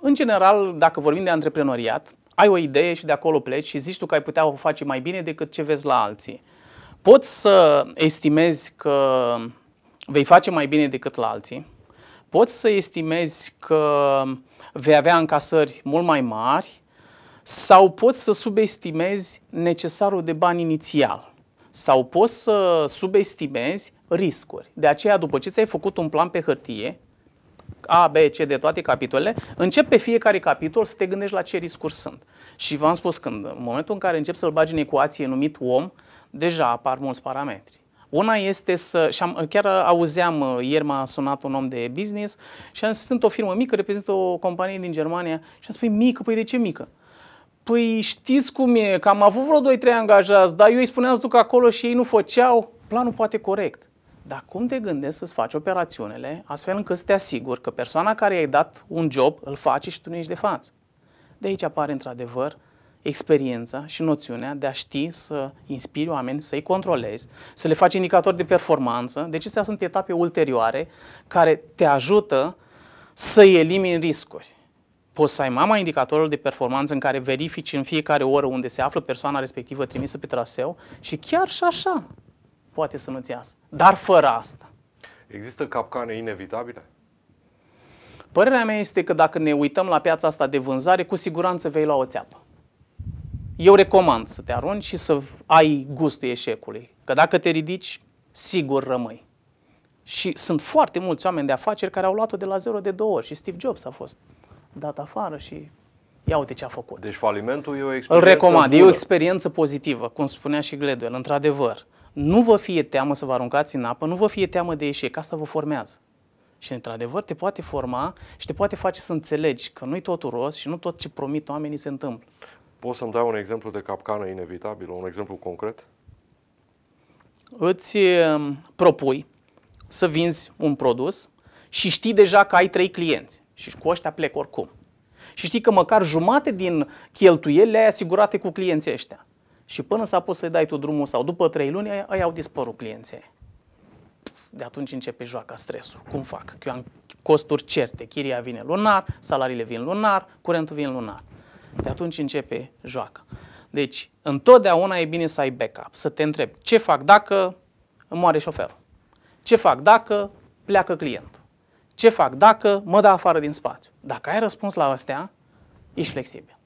În general, dacă vorbim de antreprenoriat, ai o idee și de acolo pleci și zici tu că ai putea o face mai bine decât ce vezi la alții. Poți să estimezi că vei face mai bine decât la alții, poți să estimezi că vei avea încasări mult mai mari sau poți să subestimezi necesarul de bani inițial sau poți să subestimezi riscuri. De aceea, după ce ți-ai făcut un plan pe hârtie, a, B, C de toate capitolele, încep pe fiecare capitol să te gândești la ce riscuri sunt. Și v-am spus când, în momentul în care încep să-l bagi în ecuație numit om, deja apar mulți parametri. Una este să, și am, chiar auzeam, uh, ieri m-a sunat un om de business și am zis, sunt o firmă mică, reprezintă o companie din Germania și am spus, mică, păi de ce mică? Păi știți cum e, că am avut vreo 2-3 angajați, dar eu îi spuneam să duc acolo și ei nu făceau. Planul poate corect. Dar cum te gândești să-ți faci operațiunile astfel încât să te asiguri că persoana care i-ai dat un job îl face și tu nu ești de față? De aici apare într-adevăr experiența și noțiunea de a ști să inspiri oameni, să-i controlezi, să le faci indicatori de performanță. Deci astea sunt etape ulterioare care te ajută să elimini riscuri. Poți să ai mama indicatorul de performanță în care verifici în fiecare oră unde se află persoana respectivă trimisă pe traseu și chiar și așa poate să nu-ți iasă. Dar fără asta. Există capcane inevitabile? Părerea mea este că dacă ne uităm la piața asta de vânzare, cu siguranță vei lua o țeapă. Eu recomand să te arunci și să ai gustul eșecului. Că dacă te ridici, sigur rămâi. Și sunt foarte mulți oameni de afaceri care au luat-o de la zero de două ori. Și Steve Jobs a fost dat afară și ia uite ce a făcut. Deci falimentul e o experiență Îl recomand, bună. e o experiență pozitivă, cum spunea și Gledwell, într-adevăr. Nu vă fie teamă să vă aruncați în apă, nu vă fie teamă de eșec, asta vă formează. Și într-adevăr te poate forma și te poate face să înțelegi că nu-i totul rost și nu tot ce promit oamenii se întâmplă. Poți să-mi dai un exemplu de capcană inevitabilă, un exemplu concret? Îți um, propui să vinzi un produs și știi deja că ai trei clienți și cu ăștia plec oricum. Și știi că măcar jumate din le ai asigurate cu clienții ăștia. Și până s-a pus să-i dai tu drumul sau după trei luni, ai au dispărut clienții. De atunci începe joaca stresul. Cum fac? Eu am costuri certe. Chiria vine lunar, salariile vin lunar, curentul vine lunar. De atunci începe joaca. Deci, întotdeauna e bine să ai backup, să te întrebi ce fac dacă îmi moare șoferul, ce fac dacă pleacă clientul, ce fac dacă mă dă afară din spațiu. Dacă ai răspuns la astea, ești flexibil.